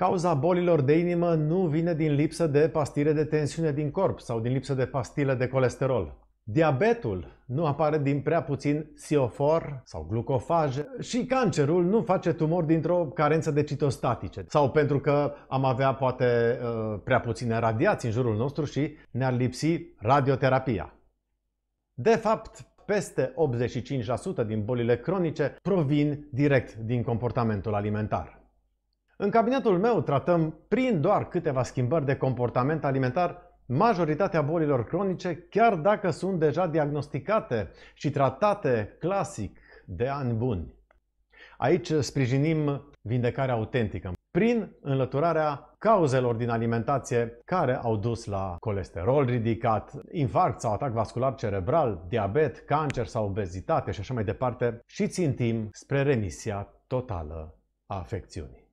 Cauza bolilor de inimă nu vine din lipsă de pastile de tensiune din corp sau din lipsă de pastile de colesterol. Diabetul nu apare din prea puțin siofor sau glucofaje și cancerul nu face tumor dintr-o carență de citostatice sau pentru că am avea poate uh, prea puține radiații în jurul nostru și ne-ar lipsi radioterapia. De fapt, peste 85% din bolile cronice provin direct din comportamentul alimentar. În cabinetul meu tratăm, prin doar câteva schimbări de comportament alimentar, majoritatea bolilor cronice, chiar dacă sunt deja diagnosticate și tratate clasic de ani buni. Aici sprijinim vindecarea autentică prin înlăturarea cauzelor din alimentație care au dus la colesterol ridicat, infarct sau atac vascular cerebral, diabet, cancer sau obezitate și așa mai departe și țintim spre remisia totală a afecțiunii.